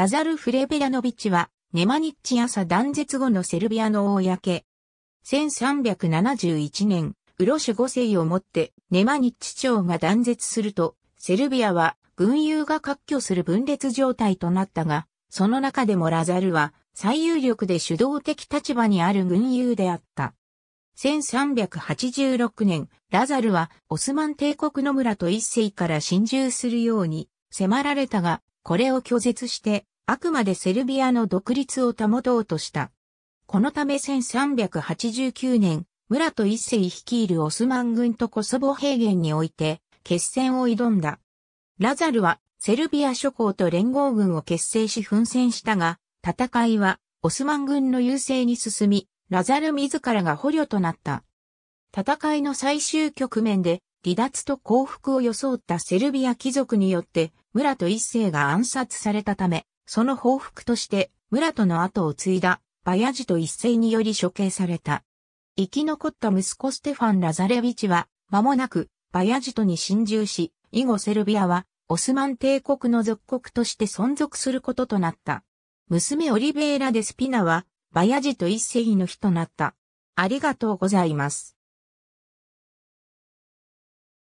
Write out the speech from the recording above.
ラザル・フレベラノビチは、ネマニッチ朝断絶後のセルビアの公。1371年、ウロシュ5世をもってネマニッチ朝が断絶すると、セルビアは軍友が割拠する分裂状態となったが、その中でもラザルは最有力で主導的立場にある軍友であった。1386年、ラザルはオスマン帝国の村と一世から侵入するように迫られたが、これを拒絶してあくまでセルビアの独立を保とうとした。このため1389年、村と一世率いるオスマン軍とコソボ平原において、決戦を挑んだ。ラザルは、セルビア諸侯と連合軍を結成し奮戦したが、戦いは、オスマン軍の優勢に進み、ラザル自らが捕虜となった。戦いの最終局面で、離脱と降伏を装ったセルビア貴族によって、村と一世が暗殺されたため、その報復として、村との後を継いだ、バヤジと一斉により処刑された。生き残った息子ステファン・ラザレビチは、間もなく、バヤジトに侵入し、以後セルビアは、オスマン帝国の属国として存続することとなった。娘オリベーラ・デスピナは、バヤジト一世の日となった。ありがとうございます。